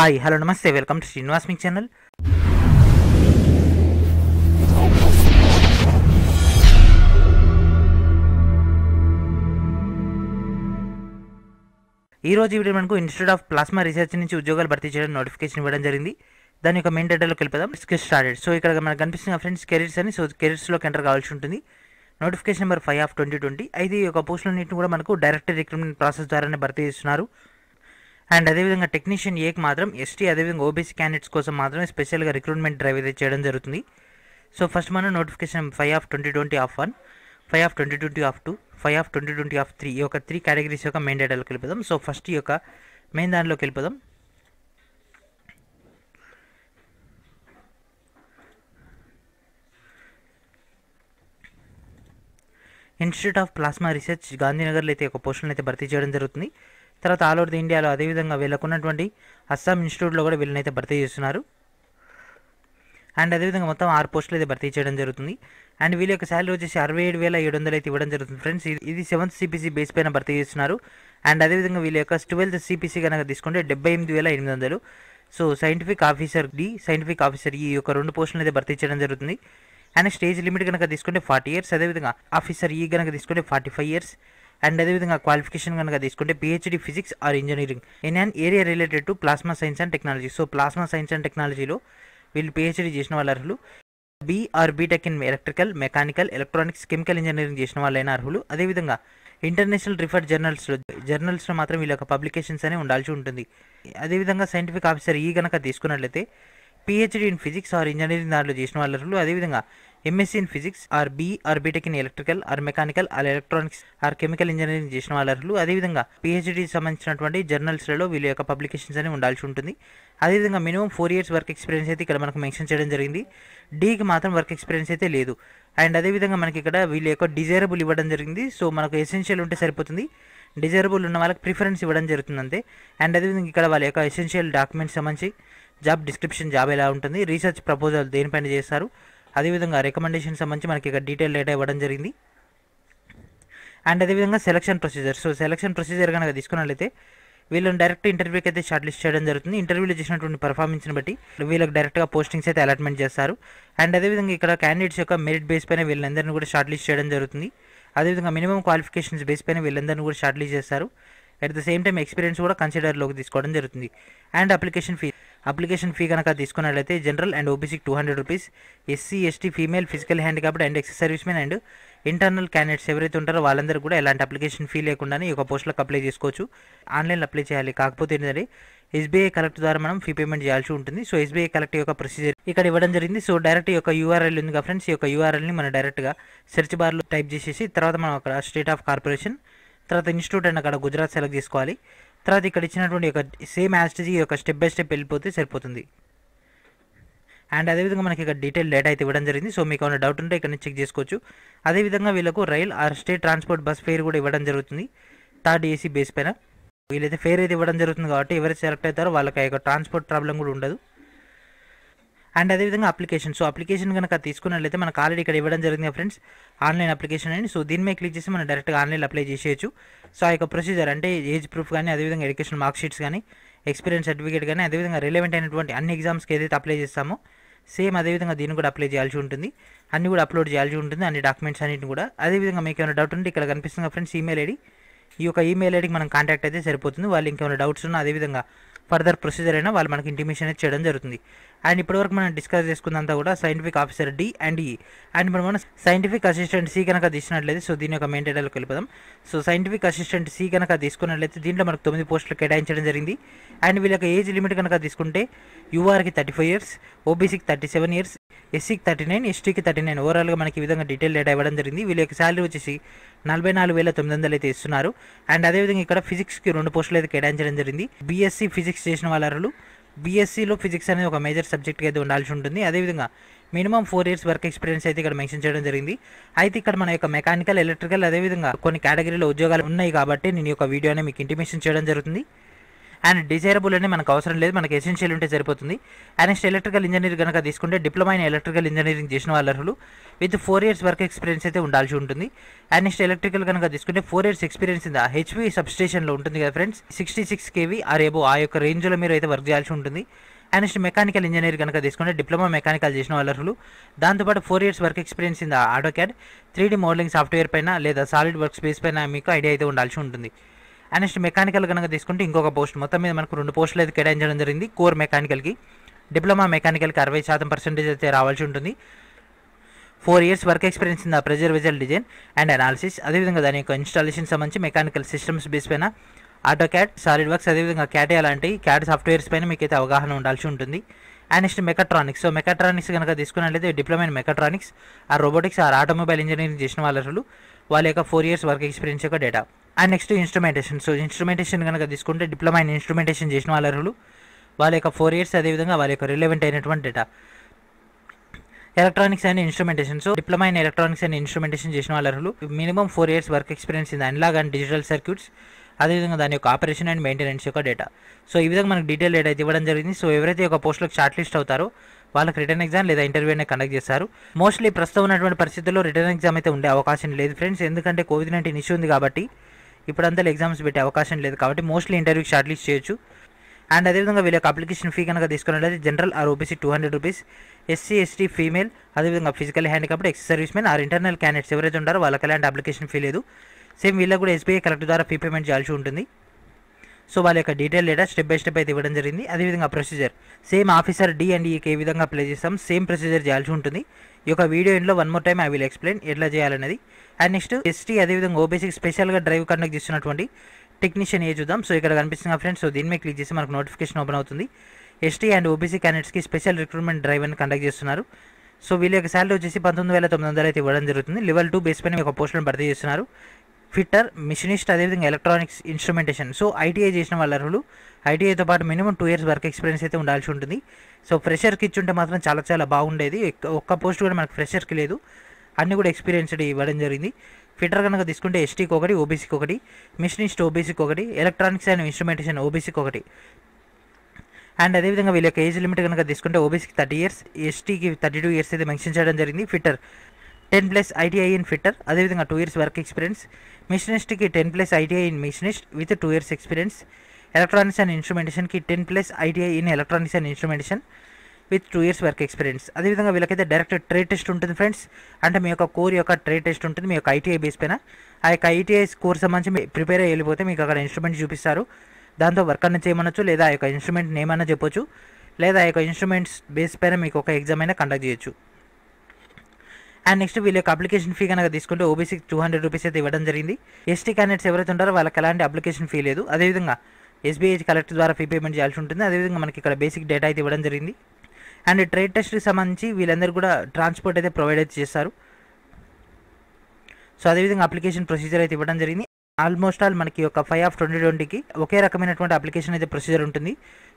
hi hello నమస్తే welcome to Srinivas మీ channel ఈరోజు వీడియో మనకు ఇన్స్టిట్యూట్ ఆఫ్ ప్లాస్మా రీసెర్చ్ నుంచి ఉద్యోగాలు భర్తీ చేయడం నోటిఫికేషన్ ఇవ్వడం జరిగింది దాని యొక్క మెయిన్ డేటాలోకి వెళ్ళిపోదాం స్కెచ్ స్టార్టెడ్ సో ఇక్కడ మనకు కనిపిస్తున్న ఫ్రెండ్స్ కెరీర్స్ అని సో కెరీర్స్లోకి ఎంటర్ కావాల్సి ఉంటుంది notification number five of twenty twenty అయితే ఈ యొక్క పోస్టులన్నింటిని కూడా మనకు డైరెక్ట్ రిక్రూట్మెంట్ ప్రాసెస్ ద్వారానే భర్తీ చేస్తున్నారు అండ్ అదేవిధంగా టెక్నీషియన్ ఏకి మాత్రం ఎస్టీ అదేవిధంగా ఓబీసీ క్యాండిడేట్స్ కోసం మాత్రమే స్పెషల్గా రిక్రూట్మెంట్ డ్రైవ్ అయితే చేయడం జరుగుతుంది సో ఫస్ట్ మనం notification five of twenty twenty of one five of twenty twenty of two five of twenty twenty of three ఈ యొక్క త్రీ కేటగిరీస్ యొక్క మెయిన్ డేటాలకు వెళ్ళిపోదాం సో ఫస్ట్ ఈ యొక్క మెయిన్ దానిలోకి వెళ్ళిపోదాం ఇన్స్టిట్యూట్ ఆఫ్ ప్లాస్మా రీసెర్చ్ గాంధీనగర్లో అయితే ఒక పోస్టులను అయితే భర్తీ చేయడం జరుగుతుంది తర్వాత ఆల్ ఓవర్ ది ఇండియాలో అదేవిధంగా వీళ్ళకున్నటువంటి అస్సాం ఇన్స్టిట్యూట్లో కూడా అయితే భర్తీ చేస్తున్నారు అండ్ అదేవిధంగా మొత్తం ఆరు పోస్టులు అయితే భర్తీ చేయడం జరుగుతుంది అండ్ వీళ్ళ యొక్క శాలరీ వచ్చేసి అరవై ఏడు వేల ఏడు వందలు అయితే ఇవ్వడం జరుగుతుంది ఫ్రెండ్స్ ఇది సెవెంత్ సిపిసి బేస్ పైన భర్తీ చేస్తున్నారు అండ్ అదేవిధంగా వీళ్ళ యొక్క ట్వెల్త్ సిపిసి కనుక తీసుకుంటే డెబ్బై ఎనిమిది వేల ఎనిమిది వందలు so scientific officer D scientific officer ఈ యొక్క రెండు పోస్టులను అయితే భర్తీ చేయడం జరుగుతుంది అండ్ స్టేజ్ లిమిట్ కనుక తీసుకుంటే ఫార్టీ ఇయర్స్ అదేవిధంగా ఆఫీసర్ ఈ కనుక తీసుకుంటే ఫార్టీ ఫైవ్ ఇయర్స్ అండ్ అదేవిధంగా క్వాలిఫికేషన్ కనుక తీసుకుంటే PhD physics or engineering in an area related to plasma science and technology so plasma science and టెక్నాలజీలో వీళ్ళు పిహెచ్డి చేసిన వాళ్ళు అర్హులు బీఆర్ BTech in electrical mechanical electronics chemical engineering చేసిన వాళ్ళైనా అర్హులు అదేవిధంగా ఇంటర్నేషనల్ రిఫర్డ్ జర్నల్స్లో జర్నల్స్లో మాత్రం వీళ్ళ యొక్క పబ్లికేషన్స్ అనే ఉండాల్సి ఉంటుంది అదేవిధంగా సైంటిఫిక్ ఆఫీసర్ ఈ కనుక తీసుకున్నట్లయితే PhD in physics or engineering దాంట్లో చేసిన వాళ్ళు అర్హులు అదేవిధంగా MSc in physics or B or BTech in electrical or mechanical or electronics or chemical engineering చేసిన వాళ్ళు అర్హులు అదేవిధంగా పిహెచ్డీకి సంబంధించినటువంటి జర్నల్స్లలో వీళ్ళ యొక్క పబ్లికేషన్స్ అనేవి ఉండాల్సి ఉంటుంది అదేవిధంగా minimum four years work experience అయితే ఇక్కడ మనకు మెన్షన్ చేయడం జరిగింది డీకి మాత్రం వర్క్ ఎక్స్పీరియన్స్ అయితే లేదు అండ్ అదేవిధంగా మనకి ఇక్కడ వీళ్ళ యొక్క డిజైరబుల్ ఇవ్వడం జరిగింది సో మనకు ఎసెన్షియల్ ఉంటే సరిపోతుంది డిజైరబుల్ ఉన్న వాళ్ళకి ప్రిఫరెన్స్ ఇవ్వడం జరుగుతుంది అంతే అండ్ అదేవిధంగా ఇక్కడ వాళ్ళ యొక్క ఎసెన్షియల్ డాక్యుమెంట్స్ సంబంధించి జాబ్ డిస్క్రిప్షన్ జాబ్ ఎలా ఉంటుంది రీసెర్చ్ ప్రపోజల్ దేనిపైన చేస్తారు అదేవిధంగా రికమెండేషన్ సంబంధించి మనకి ఇక్కడ డీటెయిల్ డేటా ఇవ్వడం జరిగింది అండ్ అదేవిధంగా selection procedure so selection procedure కనుక తీసుకున్నట్లయితే వీళ్ళని డైరెక్ట్ ఇంటర్వ్యూకి అయితే షార్ట్ లిస్ట్ చేయడం జరుగుతుంది ఇంటర్వ్యూలో చేసినటువంటి పర్ఫార్మెన్స్ని బట్టి వీళ్ళకి డైరెక్ట్గా పోస్టింగ్స్ అయితే అలాట్మెంట్ చేస్తారు అండ్ అదేవిధంగా ఇక్కడ క్యాండిడేట్స్ యొక్క మెరిట్ బేస్ పైన వీళ్ళందరినీ కూడా షార్ట్ లిస్ట్ చేయడం జరుగుతుంది అదేవిధంగా మినిమం క్వాలిఫికేషన్స్ బేస్ పైన వీళ్ళందరినీ కూడా షార్ట్ లిస్ట్ చేస్తారు at the same time experience కూడా కన్సిడర్లోకి తీసుకోవడం జరుగుతుంది and application fees application fee కనుక తీసుకున్నట్లయితే జనరల్ అండ్ ఓబీసీకి two hundred rupees SC ST female physical handicapped and ex servicemen and internal candidates ఎవరైతే ఉంటారో వాళ్ళందరూ కూడా ఎలాంటి అప్లికేషన్ ఫీ లేకుండానే ఈ యొక్క పోస్టులకు అప్లై చేసుకోవచ్చు ఆన్లైన్లో అప్లై చేయాలి కాకపోతే ఏంటంటే ఎస్బీఐ కలెక్ట్ ద్వారా మనం ఫీ పేమెంట్ చేయాల్సి ఉంటుంది సో ఎస్బీఐ కలెక్ట్ యొక్క ప్రొసీజర్ ఇక్కడ ఇవ్వడం జరిగింది సో డైరెక్ట్ యొక్క యూఆర్ఎల్ ఉంది కదా ఫ్రెండ్స్ ఈ యొక్క యూఆర్ఎల్ని మనం డైరెక్ట్గా సెర్చ్ బార్లో టైప్ చేసేసి తర్వాత మనం అక్కడ స్టేట్ ఆఫ్ కార్పొరేషన్ తర్వాత ఇన్స్టిట్యూట్ అండ్ అక్కడ గుజరాత్ సెలెక్ట్ చేసుకోవాలి తర్వాత ఇక్కడ ఇచ్చినటువంటి యొక్క సేమ్ యాస్ట్రజీ యొక్క స్టెప్ బై స్టెప్ వెళ్ళిపోతే సరిపోతుంది అండ్ అదేవిధంగా మనకి ఇక్కడ డీటెయిల్ డేటా అయితే ఇవ్వడం జరిగింది సో మీకు ఏమైనా డౌట్ ఉంటే ఇక్కడ నుంచి చెక్ చేసుకోవచ్చు అదేవిధంగా వీళ్ళకు rail or state transport bus fare కూడా ఇవ్వడం జరుగుతుంది థర్డ్ ఏసీ బేస్ పైన వీళ్ళైతే ఫేర్ అయితే ఇవ్వడం జరుగుతుంది కాబట్టి ఎవరైతే సెలెక్ట్ అవుతారో వాళ్ళకి ఆ ట్రాన్స్పోర్ట్ ప్రాబ్లం కూడా ఉండదు అండ్ అదేవిధంగా అప్లికేషన్ సో అప్లికేషన్ కనుక తీసుకున్నట్లయితే మనకు ఆల్రెడీ ఇక్కడ ఇవ్వడం జరిగింది ఫ్రెండ్స్ ఆన్లైన్ అప్లికేషన్ అని సో దీని మీద క్లిక్ చేసి మనం డైరెక్ట్గా ఆన్లైన్ అప్లై చేసేయచ్చు సో ఆ యొక్క ప్రొసీజర్ అంటే ఏజ్ ప్రూఫ్ కానీ అదేవిధంగా ఎడ్యుకేషన్ మార్క్ షీట్స్ కానీ ఎక్స్పీరియన్స్ సర్టిఫికేట్ కానీ అదేవిధంగా రిలవెంట్ అయినటువంటి అన్ని ఎగ్జామ్స్కి ఏదైతే అప్లై చేస్తామో సేమ్ అదేవిధంగా దీన్ని కూడా అప్లై చేయాల్సి ఉంటుంది అన్ని కూడా అప్లోడ్ చేయాల్సి ఉంటుంది అన్ని డాక్యుమెంట్స్ అన్నింటిని కూడా అదేవిధంగా మీకు ఏమైనా డౌట్ ఉంటే ఇక్కడ కనిపిస్తుంది ఫ్రెండ్స్ ఈమెయిల్ ఐడి ఈ యొక్క ఈమెయిల్ ఐడికి మనం కాంటాక్ట్ అయితే సరిపోతుంది వాళ్ళు ఇంకేమైనా డౌట్స్ ఉన్నా అదేవిధంగా ఫర్దర్ ప్రొసీజర్ అయినా వాళ్ళు మనకి ఇంటిమేషన్ అనేది చేయడం జరుగుతుంది అండ్ ఇప్పటివరకు మనం డిస్కస్ చేసుకున్నంతా కూడా scientific officer D and E and ఇప్పుడు మనం సైంటిఫిక్ అసిస్టెంట్ సి కనుక తీసినట్లయితే సో దీని యొక్క మెయిన్ టైటల్కి వెళ్ళిపోదాం సో సైంటిఫిక్ అసిస్టెంట్ సి కనుక తీసుకున్నట్లయితే దీంట్లో మనకు తొమ్మిది పోస్టులు కేటాయించడం జరిగింది అండ్ వీళ్ళ ఏజ్ లిమిట్ కనుక తీసుకుంటే యువఆర్కి థర్టీ ఫైవ్ ఇయర్స్ ఓబీసీకి థర్టీ సెవెన్ ఇయర్స్ ఎస్సీకి థర్టీ నైన్ ఎస్టీకి థర్టీ నైన్ ఓవరాల్గా మనకి ఈ విధంగా డీటెయిల్ డేటా ఇవ్వడం జరిగింది వీళ్ళ యొక్క శాలరీ వచ్చేసి నలభై నాలుగు వేల తొమ్మిది వందలు అయితే ఇస్తున్నారు అండ్ అదేవిధంగా ఇక్కడ ఫిజిక్స్కి రెండు పోస్టులు అయితే కేటాయించడం జరిగింది బీఎస్సీ ఫిజిక్స్ e చేసిన వాళ్ళు బీఎస్సీలో ఫిజిక్స్ అనేది ఒక మేజర్ సబ్జెక్ట్గా అయితే ఉండాల్సి ఉంటుంది అదేవిధంగా minimum four years work experience అయితే ఇక్కడ మెన్షన్ చేయడం జరిగింది అయితే ఇక్కడ మన యొక్క మెకానికల్ ఎలక్ట్రికల్ అదేవిధంగా కొన్ని కేటగిరీలో ఉద్యోగాలు ఉన్నాయి కాబట్టి నేను యొక్క వీడియోనే మీకు ఇంటిమేషన్ చేయడం జరుగుతుంది అండ్ డిజైరబుల్ అనేది మనకు అవసరం లేదు మనకు ఎసెన్షియల్ ఉంటే సరిపోతుంది నెక్స్ట్ ఎలక్ట్రికల్ ఇంజనీర్ కనుక తీసుకుంటే డిప్లొమా ఇన్ ఎలక్ట్రికల్ ఇంజనీరింగ్ చేసిన వాళ్ళు with four years work experience అయితే ఉండాల్సి ఉంటుంది అండ్ నెక్స్ట్ ఎలక్ట్రికల్ కనుక తీసుకుంటే four years experience in HP సబ్స్టేషన్లో ఉంటుంది కదా friends sixty six KV or above ఆ యొక్క రేంజ్లో మీరు అయితే వర్క్ చేయాల్సి ఉంటుంది అండ్ నెక్స్ట్ మెకానికల్ ఇంజనీర్ కనుక తీసుకుంటే డిప్లొమా మెకానికల్ చేసిన వాళ్ళు దాంతోపాటు four years work experience in auto CAD three modelling software పైన లేదా సాలిడ్ వర్క్ స్పేస్ పైన మీకు ఐడియా అయితే ఉండాల్సి ఉంటుంది అండ్ నెక్స్ట్ మెకానికల్ కనుక తీసుకుంటే ఇంకొక పోస్ట్ మొత్తం మీద మనకు రెండు పోస్టులు అయితే కేటాయించడం జరిగింది కోర్ మెకానికల్కి డిప్లొమా మెకానికల్కి అరవై శాతం పర్సెంటేజ్ అయితే రావాల్సి ఉంటుంది ఫోర్ ఇయర్స్ వర్క్ ఎక్స్పీరియన్స్ ఉంది the pressure vessel design and analysis అదేవిధంగా దాని యొక్క ఇన్స్టాలేషన్ సంబంధించి మెకానికల్ సిస్టమ్స్ బేస్ పైన ఆటో క్యాడ్ సాలిడ్ వర్క్స్ అదేవిధంగా క్యాటే అలాంటి క్యాడ్ సాఫ్ట్వేర్స్ పైన మీకైతే అవగాహన ఉండాల్సి ఉంటుంది and next mechatronics so mechatronics కనుక తీసుకున్నట్లయితే డిప్లొమా ఇన్ మెకాట్రానిక్స్ ఆ రోబోటిక్స్ ఆర్ ఆటోమొబైల్ ఇంజనీరింగ్ చేసిన వాళ్ళు వాళ్ళ యొక్క ఫోర్ ఇయర్స్ వర్క్ ఎక్స్పీరియన్స్ యొక్క data and next instrumentation so instrumentation కనుక తీసుకుంటే డిప్లొమా అండ్ ఇన్స్ట్రుమెంటేషన్ చేసిన వాళ్ళు వాళ్ళ యొక్క ఫోర్ ఇయర్స్ అదేవిధంగా వాళ్ళ యొక్క రిలవెంట్ అయినటువంటి data electronics and instrumentation so diploma and electronics and instrumentation చేసిన వాళ్ళు minimum four years work experience in analog and digital circuits అదేవిధంగా దాని యొక్క ఆపరేషన్ అండ్ మెయింటెనెన్స్ యొక్క డేటా సో ఈ విధంగా మనకు డీటెయిల్ డేటా అయితే ఇవ్వడం జరిగింది సో ఎవరైతే ఒక పోస్టులకు షార్ట్ లిస్ట్ అవుతారో వాళ్ళకి రిటర్న్ ఎగ్జామ్ లేదా ఇంటర్వ్యూ అనేది కండక్ట్ చేస్తారు మోస్ట్లీ ప్రస్తుతం ఉన్నటువంటి పరిస్థితుల్లో రిటర్న్ ఎగ్జామ్ అయితే ఉండే అవకాశం లేదు ఫ్రెండ్స్ ఎందుకంటే కోవిడ్ నైన్టీన్ ఇష్యూ ఉంది కాబట్టి ఇప్పుడు అందరూ ఎగ్జామ్స్ పెట్టే అవకాశం లేదు కాబట్టి మోస్ట్లీ ఇంటర్వ్యూకి షార్ట్ లిస్ట్ చేయొచ్చు అండ్ అదేవిధంగా వీళ్ళ యొక్క అప్లికేషన్ ఫీ కనుక తీసుకున్నట్లయితే general or OBC two hundred rupees SC ST female అదేవిధంగా physical handicapped ex service men or internal candidates ఎవరైతే ఉన్నారో వాళ్ళకి ఎలాంటి అప్లికేషన్ ఫీ లేదు సేమ్ వీళ్ళకి కూడా ఎస్బీఐ కలెక్టర్ ద్వారా ఫీ పేమెంట్ చేయాల్సి ఉంటుంది సో వాళ్ళ యొక్క detail data step by step అయితే ఇవ్వడం జరిగింది అదేవిధంగా procedure same officer D and ఈకి ఏ విధంగా ప్లే చేస్తాం సేమ్ ప్రొసీజర్ చేయాల్సి ఉంటుంది ఈ యొక్క వీడియో ఇంట్లో one more time I will explain ఎట్లా చేయాలనేది అండ్ నెక్స్ట్ ఎస్టీ అదేవిధంగా ఓబీసీకి స్పెషల్గా డ్రైవ్ కండక్ట్ చేస్తున్నటువంటి టెక్నీషియన్ ఏ చూద్దాం సో ఇక్కడ కనిపిస్తున్న ఫ్రెండ్స్ సో దీని మీద క్లిక్ చేసి మనకు నోటిఫికేషన్ ఓపెన్ అవుతుంది ఎస్టీ అండ్ ఓబీసీ క్యాండిడేట్స్కి స్పెషల్ రిక్రూట్మెంట్ డ్రైవ్ అని కండక్ట్ చేస్తున్నారు సో వీళ్ళ యొక్క శాలరీ వచ్చేసి పంతొమ్మిది వేల తొమ్మిది వందలు అయితే ఇవ్వడం జరుగుతుంది లెవెల్ టూ బేస్ పైన ఒక పోస్టులను భర్తీ చేస్తున్నారు ఫిట్టర్ మిషనిస్ట్ అదేవిధంగా ఎలక్ట్రానిక్స్ ఇన్స్ట్రుమెంటేషన్ సో ఐటీఐ చేసిన వాళ్ళ అర్హులు ఐటీఐతో పాటు minimum two years work experience అయితే ఉండాల్సి ఉంటుంది సో ఫ్రెషర్కి ఇచ్చుంటే మాత్రం చాలా చాలా బాగుండేది ఒక్క పోస్ట్ కూడా మనకు ఫ్రెషర్కి లేదు అన్నీ కూడా ఎక్స్పీరియన్స్డ్ ఇవ్వడం జరిగింది ఫిటర్ కనుక తీసుకుంటే ఎస్టీకి ఒకటి ఓబీసీకి ఒకటి మిషనిస్ట్ ఓబీసీకి ఒకటి ఎలక్ట్రానిక్స్ అండ్ ఇన్స్ట్రుమెంటేషన్ ఓబీసీకి ఒకటి అండ్ అదేవిధంగా వీళ్ళ యొక్క ఏజ్ లిమిట్ కనుక తీసుకుంటే ఓబీసీకి థర్టీ ఇయర్స్ ఎస్టీకి థర్టీ టూ ఇయర్స్ అయితే మెన్షన్ చేయడం జరిగింది fitter ten plus ITI in fitter అదేవిధంగా టూ ఇయర్స్ వర్క్ ఎక్స్పీరియన్స్ మిషనిస్ట్కి ten plus ITI in machinist with two years experience electronics and ఇన్స్ట్రుమెంటేషన్కి ten plus ITI in electronics and instrumentation with two years work experience అదేవిధంగా వీళ్ళకైతే direct trade test ఉంటుంది friends అంటే మీ యొక్క core యొక్క trade test ఉంటుంది మీ యొక్క ఐటీఐ బేస్ పైన ఆ యొక్క ఐటీఐ స్కోర్ సంబంధించి ప్రిపేర్ అయ్యి వెళ్ళిపోతే మీకు అక్కడ ఇన్స్ట్రుమెంట్ చూపిస్తారు దాంతో వర్క్ అన్న చేయమనొచ్చు లేదా ఆ యొక్క ఇన్స్ట్రుమెంట్ నేమ్ చెప్పొచ్చు లేదా ఆ యొక్క ఇన్స్ట్రుమెంట్స్ బేస్ పైన మీకు ఒక ఎగ్జామ్ అయినా కండక్ట్ చేయొచ్చు అండ్ నెక్స్ట్ వీళ్ళ యొక్క అప్లికేషన్ ఫీ కనుక తీసుకుంటే ఓబీసీకి టూ హండ్రెడ్ రూపీస్ అయితే ఇవ్వడం జరిగింది ఎస్టీ క్యాండిడేట్స్ ఎవరైతే ఉంటారో వాళ్ళకి ఎలాంటి అప్లికేషన్ ఫీ లేదు అదేవిధంగా ఎస్బీఐ కలెక్టర్ ద్వారా ఫీ పేమెంట్ చేయాల్సి ఉంటుంది అదేవిధంగా మనకి ఇక్కడ బేసిక్ డేటా అయితే ఇవ్వడం జరిగింది అండ్ ట్రేడ్ టెస్ట్కి సంబంధించి వీళ్ళందరూ కూడా ట్రాన్స్పోర్ట్ అయితే ప్రొవైడ్ అయితే చేస్తారు సో అదేవిధంగా అప్లికేషన్ ప్రొసీజర్ అయితే ఇవ్వడం జరిగింది ఆల్మోస్ట్ ఆల్ మనకి ఒక ఫైవ్ ఆఫ్ ట్వంటీ ట్వంటీకి ఒకే రకమైనటువంటి అప్లికేషన్ అయితే ప్రొసీజర్ ఉంటుంది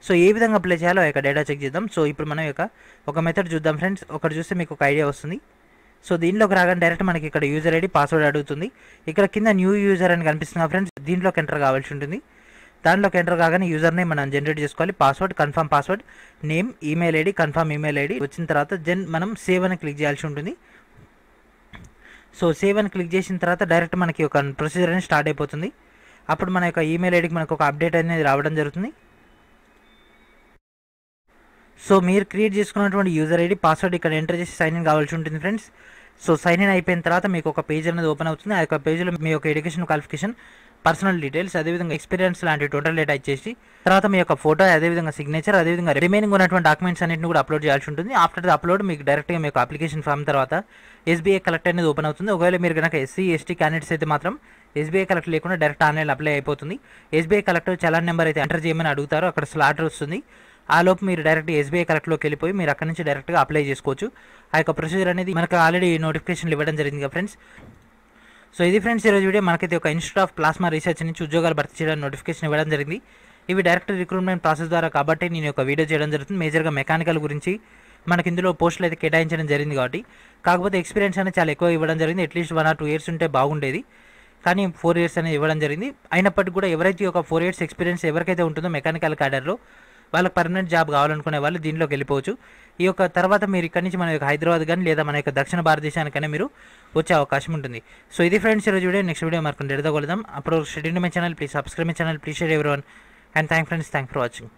సో ఏ విధంగా అప్లై చేయాలో ఆ యొక్క డేటా చెక్ చేద్దాం సో ఇప్పుడు మనం యొక్క ఒక మెథడ్ చూద్దాం ఫ్రెండ్స్ ఒకటి చూస్తే మీకు ఒక ఐడియా వస్తుంది సో దీనిలోకి రాగానే డైరెక్ట్ మనకి ఇక్కడ యూజర్ ఐడి పాస్వర్డ్ అడుగుతుంది ఇక్కడ కింద న్యూ యూజర్ అని కనిపిస్తుంది ఫ్రెండ్స్ దీంట్లోకి ఎంటర్ కావాల్సి ఉంటుంది దాంట్లోకి ఎంటర్ కాగానే యూజర్ని మనం జనరేట్ చేసుకోవాలి password confirm password name email ID confirm email ID వచ్చిన తర్వాత జెన్ మనం సేవ్ అని క్లిక్ చేయాల్సి ఉంటుంది సో సేవ్ అని క్లిక్ చేసిన తర్వాత డైరెక్ట్ మనకి ఒక ప్రొసీజర్ అనేది స్టార్ట్ అయిపోతుంది అప్పుడు మన యొక్క ఈమెయిల్ ఐడికి మనకు ఒక అప్డేట్ అనేది రావడం జరుగుతుంది సో మీరు క్రియేట్ చేసుకున్నటువంటి యూజర్ ఐడి పాస్వర్డ్ ఇక్కడ ఎంటర్ చేసి సైన్ ఇన్ కావాల్సి ఉంటుంది ఫ్రెండ్స్ సో సైన్ ఇన్ అయిపోయిన తర్వాత మీకు ఒక పేజ్ అనేది ఓపెన్ అవుతుంది ఆ యొక్క పేజ్లో మీ యొక్క ఎడ్యుకేషన్ క్వాలిఫికేషన్ పర్సనల్ డీటెయిల్స్ అదేవిధంగా ఎక్స్పీరియన్స్ లాంటి టోటల్ డేటా ఇచ్చేసి తర్వాత మీ యొక్క ఫోటో అదేవిధంగా సిగ్నేచర్ అదేవిధంగా రిమైనింగ్ ఉన్నటువంటి డాక్యుమెంట్స్ అన్నింటిని కూడా అప్లోడ్ చేయాల్సి ఉంటుంది ఆఫ్టర్ ద అప్లోడ్ మీకు డైరెక్ట్గా మీకు అప్లికేషన్ ఫామ్ తర్వాత ఎస్బీఐ కలెక్ట్ అనేది ఓపెన్ అవుతుంది ఒకవేళ మీరు కనుక ఎస్సీ ఎస్టీ క్యాండిడేట్స్ అయితే మాత్రం ఎస్బీఐ కలెక్ట్ లేకుండా డైరెక్ట్ ఆన్లైన్ అప్లై అయిపోతుంది ఎస్బీఐ కలెక్టర్ చలాన్ నెంబర్ అయితే ఎంటర్ చేయమని అడుగుతారు అక్కడ స్లాటర్ వస్తుంది ఆలోపు మీరు డైరెక్ట్ ఎస్బీఐ కలెక్ట్లోకి వెళ్ళిపోయి మీరు అక్కడ నుంచి డైరెక్ట్గా అప్లై చేసుకోవచ్చు ఆ యొక్క ప్రొసీజర్ అనేది మనకు ఆల్రెడీ నోటిఫికేషన్లు ఇవ్వడం జరిగింది కదా ఫ్రెండ్స్ సో ఇది ఫ్రెండ్స్ ఈరోజు వీడియో మనకైతే ఒక ఇన్స్టిట్యూట్ ఆఫ్ ప్లాస్మా రీసెర్చ్ నుంచి ఉద్యోగాలు భర్తీ చేయడానికి నోటిఫికేషన్ ఇవ్వడం జరిగింది ఇవి డైరెక్ట్ రిక్రూట్మెంట్ ప్రాసెస్ ద్వారా కాబట్టి నేను ఒక వీడియో చేయడం జరుగుతుంది మేజర్గా మెకానికల్ గురించి మనకి ఇందులో పోస్టులు అయితే కేటాయించడం జరిగింది కాబట్టి కాకపోతే ఎక్స్పీరియన్స్ అనేది చాలా ఎక్కువ ఇవ్వడం జరిగింది at least one or two years ఉంటే బాగుండేది కానీ ఫోర్ ఇయర్స్ అనేది ఇవ్వడం జరిగింది అయినప్పటికీ కూడా ఎవరైతే ఒక ఫోర్ ఇయర్స్ ఎక్స్పీరియన్స్ ఎవరికైతే ఉంటుందో మెకానికల్ క్యాడర్లో వాళ్ళకి పర్మనెంట్ జాబ్ కావాలనుకునే వాళ్ళు దీనిలోకి వెళ్ళిపోవచ్చు ఈ యొక్క తర్వాత మీరు ఇక్కడి నుంచి మన యొక్క హైదరాబాద్ కానీ లేదా మన యొక్క దక్షిణ భారతదేశానికైనా మీరు వచ్చే అవకాశం ఉంటుంది సో ఇది ఫ్రెండ్స్ ఈరోజు వీడియో నెక్స్ట్ వీడియో మరొక ఎడదగలుగుదాం అప్పుడు schedule my channel please subscribe my channel please share ఎవరి and thank friends thank for watching